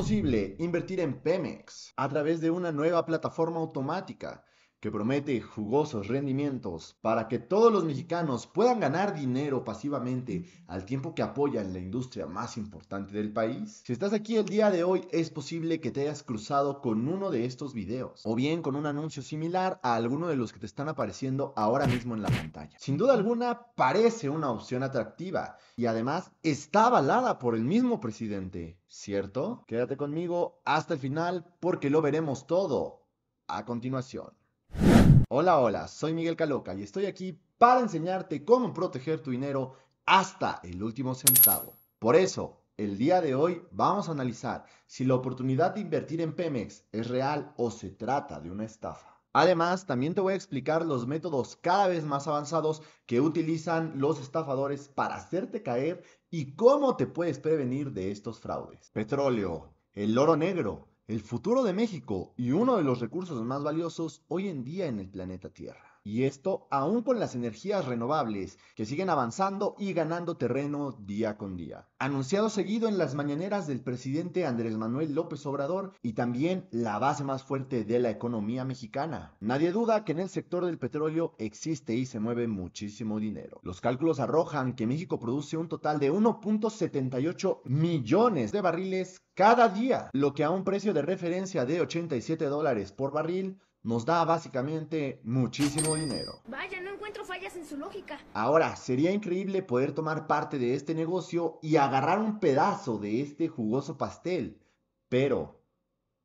Es posible invertir en Pemex a través de una nueva plataforma automática que promete jugosos rendimientos para que todos los mexicanos puedan ganar dinero pasivamente al tiempo que apoyan la industria más importante del país? Si estás aquí el día de hoy, es posible que te hayas cruzado con uno de estos videos o bien con un anuncio similar a alguno de los que te están apareciendo ahora mismo en la pantalla. Sin duda alguna, parece una opción atractiva y además está avalada por el mismo presidente, ¿cierto? Quédate conmigo hasta el final porque lo veremos todo a continuación. Hola, hola, soy Miguel Caloca y estoy aquí para enseñarte cómo proteger tu dinero hasta el último centavo. Por eso, el día de hoy vamos a analizar si la oportunidad de invertir en Pemex es real o se trata de una estafa. Además, también te voy a explicar los métodos cada vez más avanzados que utilizan los estafadores para hacerte caer y cómo te puedes prevenir de estos fraudes. Petróleo, el oro negro, el futuro de México y uno de los recursos más valiosos hoy en día en el planeta Tierra. Y esto aún con las energías renovables, que siguen avanzando y ganando terreno día con día. Anunciado seguido en las mañaneras del presidente Andrés Manuel López Obrador y también la base más fuerte de la economía mexicana. Nadie duda que en el sector del petróleo existe y se mueve muchísimo dinero. Los cálculos arrojan que México produce un total de 1.78 millones de barriles cada día, lo que a un precio de referencia de 87 dólares por barril nos da básicamente muchísimo dinero. Vaya, no encuentro fallas en su lógica. Ahora, sería increíble poder tomar parte de este negocio y agarrar un pedazo de este jugoso pastel. Pero,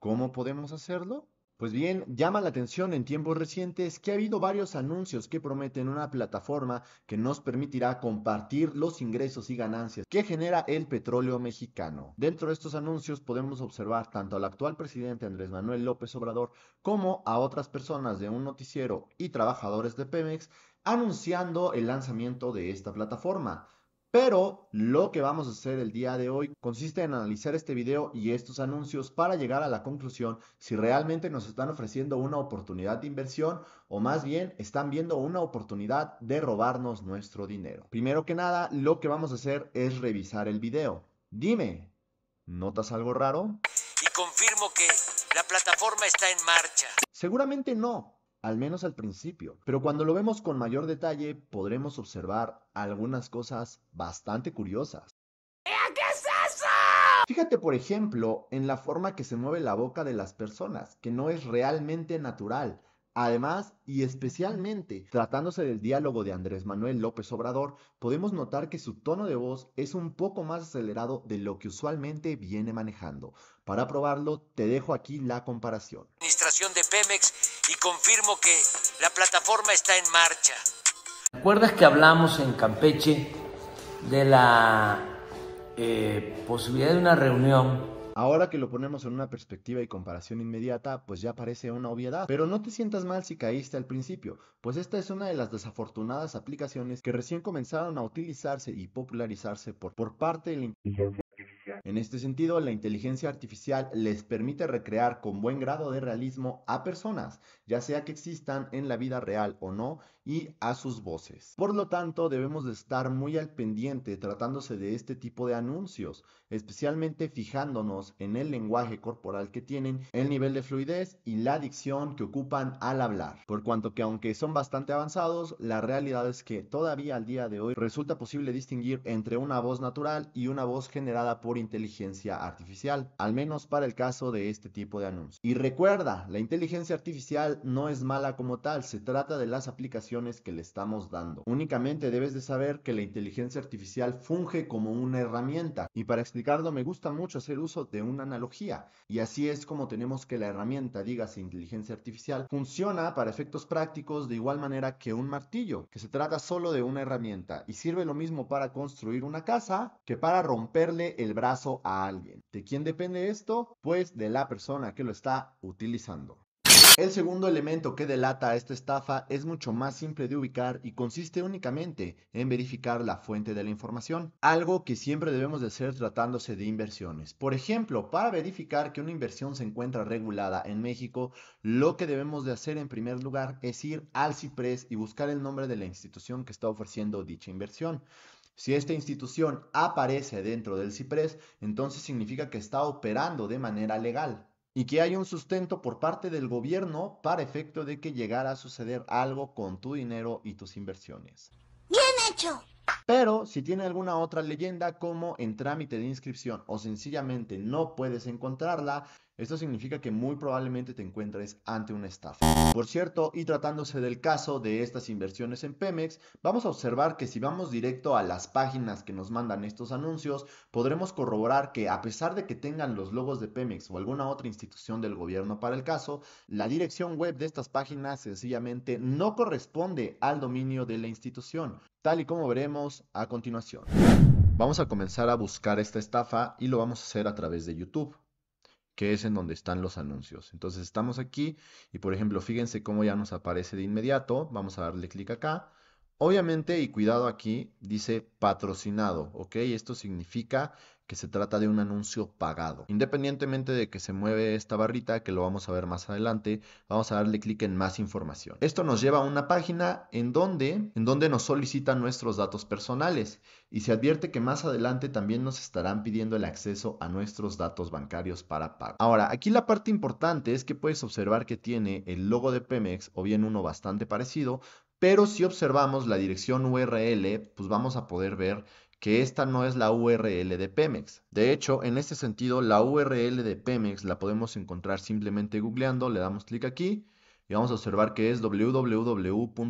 ¿cómo podemos hacerlo? Pues bien, llama la atención en tiempos recientes que ha habido varios anuncios que prometen una plataforma que nos permitirá compartir los ingresos y ganancias que genera el petróleo mexicano. Dentro de estos anuncios podemos observar tanto al actual presidente Andrés Manuel López Obrador como a otras personas de un noticiero y trabajadores de Pemex anunciando el lanzamiento de esta plataforma. Pero lo que vamos a hacer el día de hoy consiste en analizar este video y estos anuncios para llegar a la conclusión si realmente nos están ofreciendo una oportunidad de inversión o más bien están viendo una oportunidad de robarnos nuestro dinero. Primero que nada, lo que vamos a hacer es revisar el video. Dime, ¿notas algo raro? Y confirmo que la plataforma está en marcha. Seguramente no, al menos al principio. Pero cuando lo vemos con mayor detalle, podremos observar algunas cosas bastante curiosas. ¿Qué Fíjate, por ejemplo, en la forma que se mueve la boca de las personas, que no es realmente natural. Además, y especialmente tratándose del diálogo de Andrés Manuel López Obrador, podemos notar que su tono de voz es un poco más acelerado de lo que usualmente viene manejando. Para probarlo, te dejo aquí la comparación. Administración de Pemex y confirmo que la plataforma está en marcha. ¿Recuerdas que hablamos en Campeche de la eh, posibilidad de una reunión Ahora que lo ponemos en una perspectiva y comparación inmediata, pues ya parece una obviedad. Pero no te sientas mal si caíste al principio, pues esta es una de las desafortunadas aplicaciones que recién comenzaron a utilizarse y popularizarse por, por parte de la inteligencia artificial. En este sentido, la inteligencia artificial les permite recrear con buen grado de realismo a personas, ya sea que existan en la vida real o no, y a sus voces. Por lo tanto, debemos de estar muy al pendiente tratándose de este tipo de anuncios, especialmente fijándonos en el lenguaje corporal que tienen, el nivel de fluidez y la dicción que ocupan al hablar. Por cuanto que aunque son bastante avanzados, la realidad es que todavía al día de hoy resulta posible distinguir entre una voz natural y una voz generada por inteligencia inteligencia artificial, al menos para el caso de este tipo de anuncios. Y recuerda, la inteligencia artificial no es mala como tal, se trata de las aplicaciones que le estamos dando. Únicamente debes de saber que la inteligencia artificial funge como una herramienta y para explicarlo me gusta mucho hacer uso de una analogía y así es como tenemos que la herramienta, digas inteligencia artificial, funciona para efectos prácticos de igual manera que un martillo, que se trata solo de una herramienta y sirve lo mismo para construir una casa que para romperle el brazo a alguien. ¿De quién depende esto? Pues de la persona que lo está utilizando. El segundo elemento que delata esta estafa es mucho más simple de ubicar y consiste únicamente en verificar la fuente de la información, algo que siempre debemos de hacer tratándose de inversiones. Por ejemplo, para verificar que una inversión se encuentra regulada en México, lo que debemos de hacer en primer lugar es ir al CIPRES y buscar el nombre de la institución que está ofreciendo dicha inversión. Si esta institución aparece dentro del CIPRES, entonces significa que está operando de manera legal y que hay un sustento por parte del gobierno para efecto de que llegara a suceder algo con tu dinero y tus inversiones. Bien hecho. Pero si tiene alguna otra leyenda como en trámite de inscripción o sencillamente no puedes encontrarla, esto significa que muy probablemente te encuentres ante una estafa. Por cierto, y tratándose del caso de estas inversiones en Pemex, vamos a observar que si vamos directo a las páginas que nos mandan estos anuncios, podremos corroborar que a pesar de que tengan los logos de Pemex o alguna otra institución del gobierno para el caso, la dirección web de estas páginas sencillamente no corresponde al dominio de la institución, tal y como veremos a continuación. Vamos a comenzar a buscar esta estafa y lo vamos a hacer a través de YouTube que es en donde están los anuncios. Entonces estamos aquí y por ejemplo, fíjense cómo ya nos aparece de inmediato. Vamos a darle clic acá Obviamente, y cuidado aquí, dice patrocinado, ¿ok? Esto significa que se trata de un anuncio pagado. Independientemente de que se mueve esta barrita, que lo vamos a ver más adelante, vamos a darle clic en más información. Esto nos lleva a una página en donde, en donde nos solicitan nuestros datos personales y se advierte que más adelante también nos estarán pidiendo el acceso a nuestros datos bancarios para pago. Ahora, aquí la parte importante es que puedes observar que tiene el logo de Pemex o bien uno bastante parecido pero si observamos la dirección URL, pues vamos a poder ver que esta no es la URL de Pemex. De hecho, en este sentido, la URL de Pemex la podemos encontrar simplemente googleando, le damos clic aquí y vamos a observar que es www.pemex.com.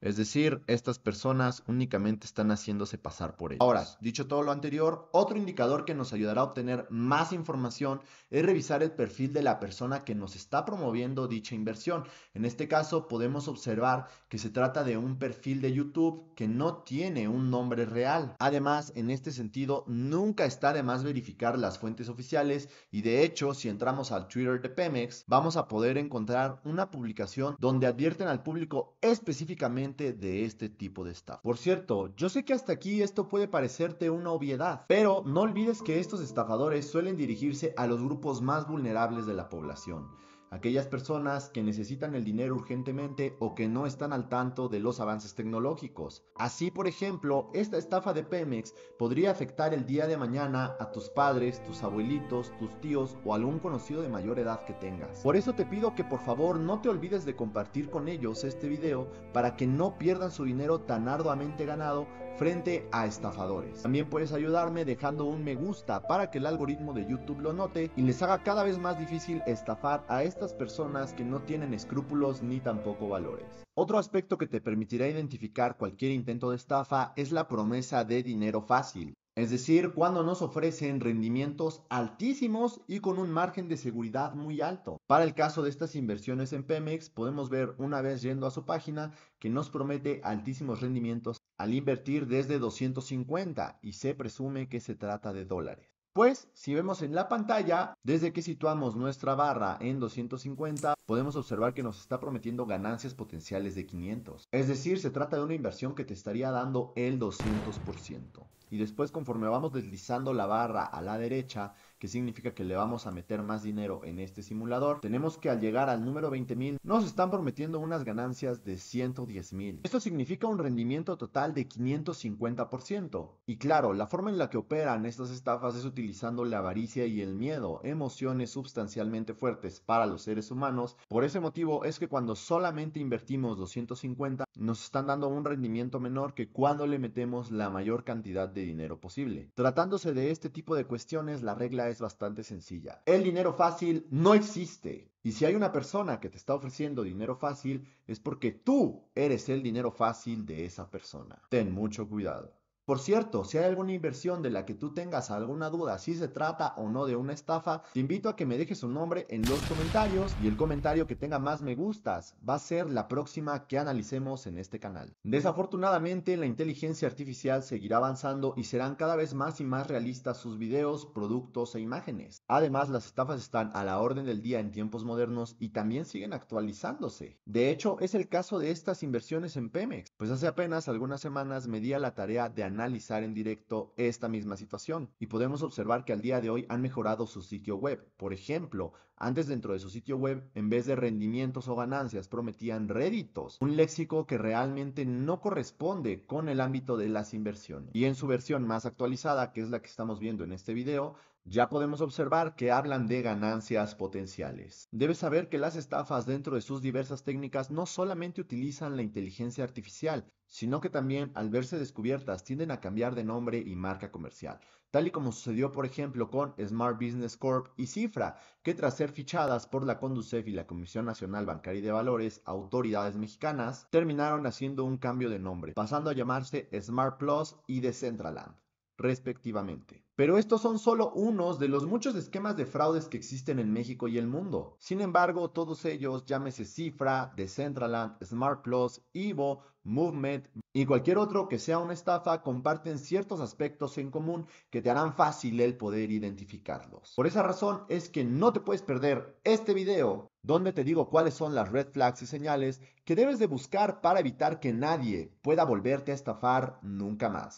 Es decir, estas personas únicamente están haciéndose pasar por ellos. Ahora, dicho todo lo anterior, otro indicador que nos ayudará a obtener más información es revisar el perfil de la persona que nos está promoviendo dicha inversión. En este caso, podemos observar que se trata de un perfil de YouTube que no tiene un nombre real. Además, en este sentido, nunca está de más verificar las fuentes oficiales y de hecho, si entramos al Twitter de Pemex, vamos a poder encontrar una publicación donde advierten al público específicamente de este tipo de estafa. Por cierto, yo sé que hasta aquí esto puede parecerte una obviedad, pero no olvides que estos estafadores suelen dirigirse a los grupos más vulnerables de la población aquellas personas que necesitan el dinero urgentemente o que no están al tanto de los avances tecnológicos. Así, por ejemplo, esta estafa de Pemex podría afectar el día de mañana a tus padres, tus abuelitos, tus tíos o algún conocido de mayor edad que tengas. Por eso te pido que por favor no te olvides de compartir con ellos este video para que no pierdan su dinero tan arduamente ganado frente a estafadores. También puedes ayudarme dejando un me gusta para que el algoritmo de YouTube lo note y les haga cada vez más difícil estafar a este estas personas que no tienen escrúpulos ni tampoco valores. Otro aspecto que te permitirá identificar cualquier intento de estafa es la promesa de dinero fácil. Es decir, cuando nos ofrecen rendimientos altísimos y con un margen de seguridad muy alto. Para el caso de estas inversiones en Pemex, podemos ver una vez yendo a su página que nos promete altísimos rendimientos al invertir desde 250 y se presume que se trata de dólares. Pues si vemos en la pantalla, desde que situamos nuestra barra en 250, podemos observar que nos está prometiendo ganancias potenciales de 500. Es decir, se trata de una inversión que te estaría dando el 200%. Y después conforme vamos deslizando la barra a la derecha, que significa que le vamos a meter más dinero en este simulador, tenemos que al llegar al número 20.000 nos están prometiendo unas ganancias de 110.000. Esto significa un rendimiento total de 550%. Y claro, la forma en la que operan estas estafas es utilizando la avaricia y el miedo, emociones sustancialmente fuertes para los seres humanos. Por ese motivo es que cuando solamente invertimos 250, nos están dando un rendimiento menor que cuando le metemos la mayor cantidad de dinero posible. Tratándose de este tipo de cuestiones, la regla es bastante sencilla. El dinero fácil no existe. Y si hay una persona que te está ofreciendo dinero fácil, es porque tú eres el dinero fácil de esa persona. Ten mucho cuidado. Por cierto, si hay alguna inversión de la que tú tengas alguna duda si se trata o no de una estafa, te invito a que me dejes un nombre en los comentarios y el comentario que tenga más me gustas va a ser la próxima que analicemos en este canal. Desafortunadamente, la inteligencia artificial seguirá avanzando y serán cada vez más y más realistas sus videos, productos e imágenes. Además, las estafas están a la orden del día en tiempos modernos y también siguen actualizándose. De hecho, es el caso de estas inversiones en Pemex, pues hace apenas algunas semanas me di a la tarea de analizar analizar en directo esta misma situación y podemos observar que al día de hoy han mejorado su sitio web. Por ejemplo, antes dentro de su sitio web, en vez de rendimientos o ganancias, prometían réditos, un léxico que realmente no corresponde con el ámbito de las inversiones. Y en su versión más actualizada, que es la que estamos viendo en este video, ya podemos observar que hablan de ganancias potenciales. Debes saber que las estafas dentro de sus diversas técnicas no solamente utilizan la inteligencia artificial, sino que también al verse descubiertas tienden a cambiar de nombre y marca comercial, tal y como sucedió por ejemplo con Smart Business Corp y Cifra, que tras ser fichadas por la Conducef y la Comisión Nacional Bancaria y de Valores, autoridades mexicanas, terminaron haciendo un cambio de nombre, pasando a llamarse Smart Plus y Decentraland respectivamente. Pero estos son solo unos de los muchos esquemas de fraudes que existen en México y el mundo. Sin embargo, todos ellos, llámese Cifra, Decentraland, Smart Plus, Ivo, Movement y cualquier otro que sea una estafa, comparten ciertos aspectos en común que te harán fácil el poder identificarlos. Por esa razón es que no te puedes perder este video donde te digo cuáles son las red flags y señales que debes de buscar para evitar que nadie pueda volverte a estafar nunca más.